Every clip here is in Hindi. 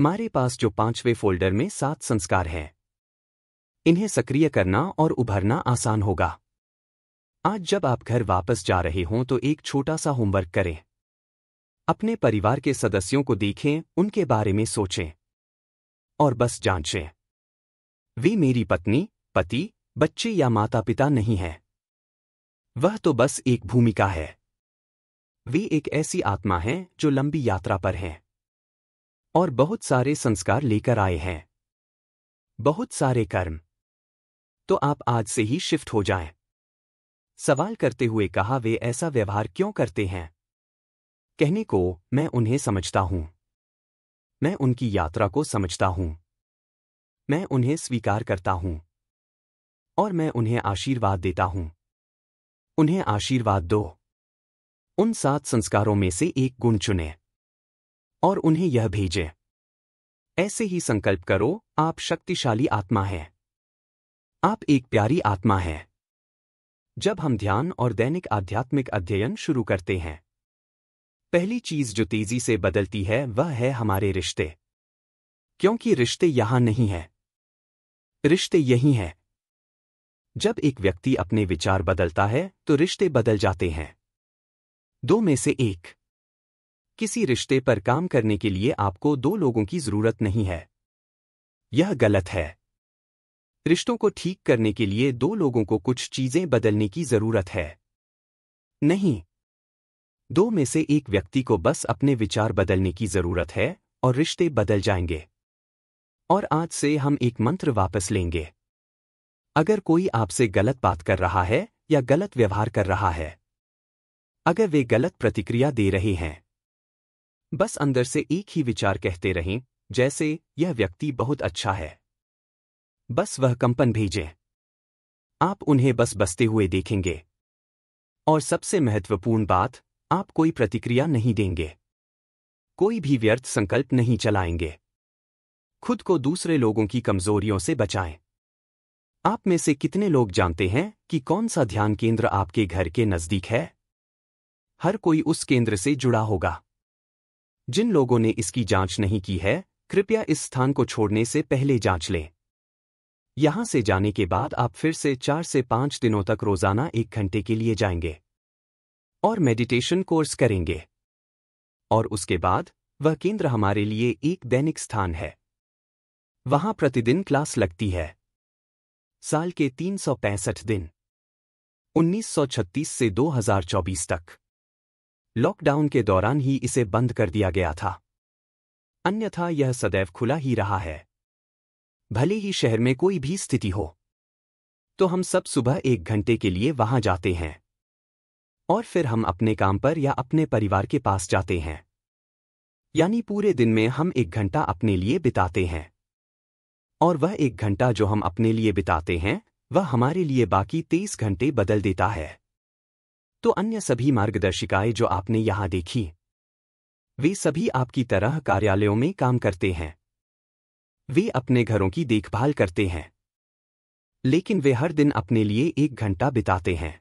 हमारे पास जो पांचवें फोल्डर में सात संस्कार हैं इन्हें सक्रिय करना और उभरना आसान होगा आज जब आप घर वापस जा रहे हों तो एक छोटा सा होमवर्क करें अपने परिवार के सदस्यों को देखें उनके बारे में सोचें और बस जांचें वे मेरी पत्नी पति बच्चे या माता पिता नहीं हैं वह तो बस एक भूमिका है वे एक ऐसी आत्मा हैं जो लंबी यात्रा पर हैं और बहुत सारे संस्कार लेकर आए हैं बहुत सारे कर्म तो आप आज से ही शिफ्ट हो जाएं। सवाल करते हुए कहा वे ऐसा व्यवहार क्यों करते हैं कहने को मैं उन्हें समझता हूं मैं उनकी यात्रा को समझता हूं मैं उन्हें स्वीकार करता हूं और मैं उन्हें आशीर्वाद देता हूं उन्हें आशीर्वाद दो उन सात संस्कारों में से एक गुण चुनें और उन्हें यह भेजें ऐसे ही संकल्प करो आप शक्तिशाली आत्मा हैं आप एक प्यारी आत्मा हैं जब हम ध्यान और दैनिक आध्यात्मिक अध्ययन शुरू करते हैं पहली चीज जो तेजी से बदलती है वह है हमारे रिश्ते क्योंकि रिश्ते यहां नहीं है रिश्ते यही हैं जब एक व्यक्ति अपने विचार बदलता है तो रिश्ते बदल जाते हैं दो में से एक किसी रिश्ते पर काम करने के लिए आपको दो लोगों की जरूरत नहीं है यह गलत है रिश्तों को ठीक करने के लिए दो लोगों को कुछ चीजें बदलने की जरूरत है नहीं दो में से एक व्यक्ति को बस अपने विचार बदलने की जरूरत है और रिश्ते बदल जाएंगे और आज से हम एक मंत्र वापस लेंगे अगर कोई आपसे गलत बात कर रहा है या गलत व्यवहार कर रहा है अगर वे गलत प्रतिक्रिया दे रहे हैं बस अंदर से एक ही विचार कहते रहें जैसे यह व्यक्ति बहुत अच्छा है बस वह कंपन भेजें आप उन्हें बस बसते हुए देखेंगे और सबसे महत्वपूर्ण बात आप कोई प्रतिक्रिया नहीं देंगे कोई भी व्यर्थ संकल्प नहीं चलाएंगे खुद को दूसरे लोगों की कमजोरियों से बचाएं आप में से कितने लोग जानते हैं कि कौन सा ध्यान केंद्र आपके घर के नजदीक है हर कोई उस केंद्र से जुड़ा होगा जिन लोगों ने इसकी जांच नहीं की है कृपया इस स्थान को छोड़ने से पहले जांच लें यहां से जाने के बाद आप फिर से चार से पांच दिनों तक रोजाना एक घंटे के लिए जाएंगे और मेडिटेशन कोर्स करेंगे और उसके बाद वह केंद्र हमारे लिए एक दैनिक स्थान है वहां प्रतिदिन क्लास लगती है साल के तीन दिन 1936 से 2024 तक लॉकडाउन के दौरान ही इसे बंद कर दिया गया था अन्यथा यह सदैव खुला ही रहा है भले ही शहर में कोई भी स्थिति हो तो हम सब सुबह एक घंटे के लिए वहां जाते हैं और फिर हम अपने काम पर या अपने परिवार के पास जाते हैं यानी पूरे दिन में हम एक घंटा अपने लिए बिताते हैं और वह एक घंटा जो हम अपने लिए बिताते हैं वह हमारे लिए बाकी तेईस घंटे बदल देता है तो अन्य सभी मार्गदर्शिकाएं जो आपने यहां देखी वे सभी आपकी तरह कार्यालयों में काम करते हैं वे अपने घरों की देखभाल करते हैं लेकिन वे हर दिन अपने लिए एक घंटा बिताते हैं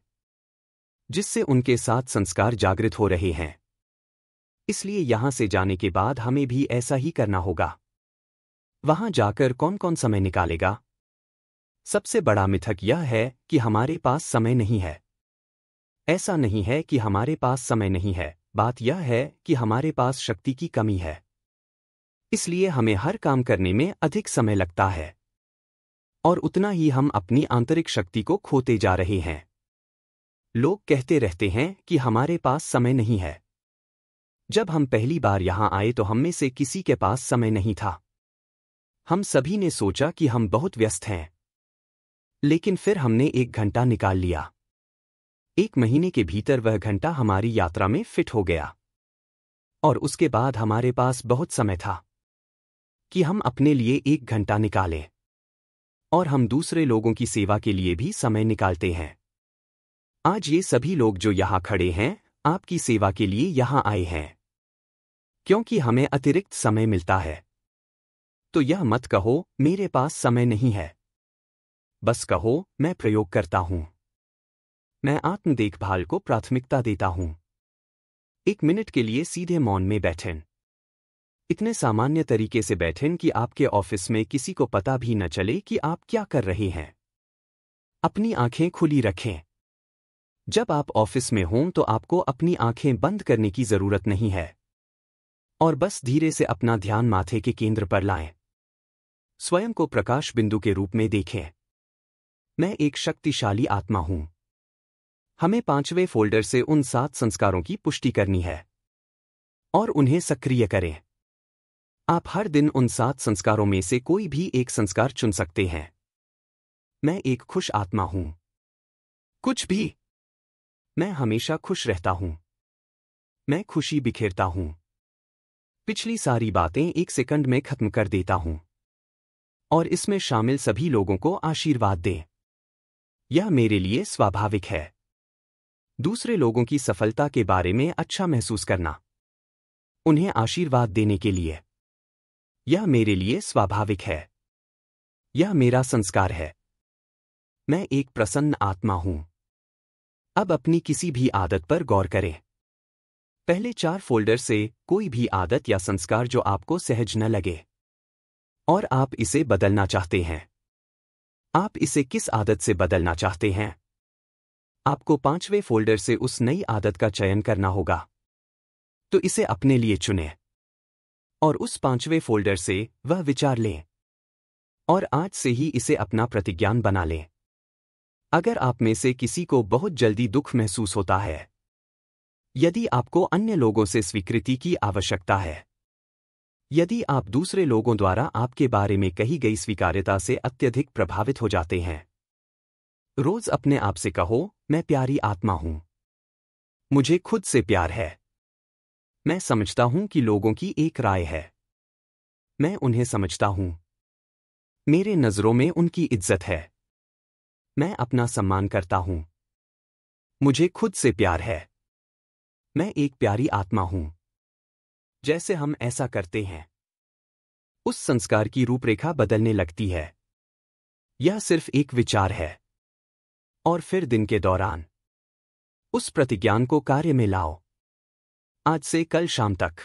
जिससे उनके साथ संस्कार जागृत हो रहे हैं इसलिए यहां से जाने के बाद हमें भी ऐसा ही करना होगा वहां जाकर कौन कौन समय निकालेगा सबसे बड़ा मिथक यह है कि हमारे पास समय नहीं है ऐसा नहीं है कि हमारे पास समय नहीं है बात यह है कि हमारे पास शक्ति की कमी है इसलिए हमें हर काम करने में अधिक समय लगता है और उतना ही हम अपनी आंतरिक शक्ति को खोते जा रहे हैं लोग कहते रहते हैं कि हमारे पास समय नहीं है जब हम पहली बार यहां आए तो हम में से किसी के पास समय नहीं था हम सभी ने सोचा कि हम बहुत व्यस्त हैं लेकिन फिर हमने एक घंटा निकाल लिया एक महीने के भीतर वह घंटा हमारी यात्रा में फिट हो गया और उसके बाद हमारे पास बहुत समय था कि हम अपने लिए एक घंटा निकालें और हम दूसरे लोगों की सेवा के लिए भी समय निकालते हैं आज ये सभी लोग जो यहाँ खड़े हैं आपकी सेवा के लिए यहाँ आए हैं क्योंकि हमें अतिरिक्त समय मिलता है तो यह मत कहो मेरे पास समय नहीं है बस कहो मैं प्रयोग करता हूं मैं आत्म देखभाल को प्राथमिकता देता हूं एक मिनट के लिए सीधे मौन में बैठें इतने सामान्य तरीके से बैठें कि आपके ऑफिस में किसी को पता भी न चले कि आप क्या कर रहे हैं अपनी आंखें खुली रखें जब आप ऑफिस में हों तो आपको अपनी आंखें बंद करने की जरूरत नहीं है और बस धीरे से अपना ध्यान माथे के केंद्र पर लाएं स्वयं को प्रकाश बिंदु के रूप में देखें मैं एक शक्तिशाली आत्मा हूं हमें पांचवें फोल्डर से उन सात संस्कारों की पुष्टि करनी है और उन्हें सक्रिय करें आप हर दिन उन सात संस्कारों में से कोई भी एक संस्कार चुन सकते हैं मैं एक खुश आत्मा हूं कुछ भी मैं हमेशा खुश रहता हूं मैं खुशी बिखेरता हूं पिछली सारी बातें एक सेकंड में खत्म कर देता हूं और इसमें शामिल सभी लोगों को आशीर्वाद दें यह मेरे लिए स्वाभाविक है दूसरे लोगों की सफलता के बारे में अच्छा महसूस करना उन्हें आशीर्वाद देने के लिए यह मेरे लिए स्वाभाविक है यह मेरा संस्कार है मैं एक प्रसन्न आत्मा हूं अब अपनी किसी भी आदत पर गौर करें पहले चार फोल्डर से कोई भी आदत या संस्कार जो आपको सहज न लगे और आप इसे बदलना चाहते हैं आप इसे किस आदत से बदलना चाहते हैं आपको पांचवें फोल्डर से उस नई आदत का चयन करना होगा तो इसे अपने लिए चुनें और उस पांचवें फोल्डर से वह विचार लें और आज से ही इसे अपना प्रतिज्ञान बना लें अगर आप में से किसी को बहुत जल्दी दुख महसूस होता है यदि आपको अन्य लोगों से स्वीकृति की आवश्यकता है यदि आप दूसरे लोगों द्वारा आपके बारे में कही गई स्वीकार्यता से अत्यधिक प्रभावित हो जाते हैं रोज अपने आप से कहो मैं प्यारी आत्मा हूं मुझे खुद से प्यार है मैं समझता हूं कि लोगों की एक राय है मैं उन्हें समझता हूं मेरे नजरों में उनकी इज्जत है मैं अपना सम्मान करता हूं मुझे खुद से प्यार है मैं एक प्यारी आत्मा हूं जैसे हम ऐसा करते हैं उस संस्कार की रूपरेखा बदलने लगती है यह सिर्फ एक विचार है और फिर दिन के दौरान उस प्रतिज्ञान को कार्य में लाओ आज से कल शाम तक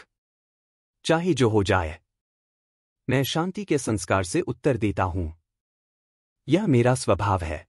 चाहे जो हो जाए मैं शांति के संस्कार से उत्तर देता हूं यह मेरा स्वभाव है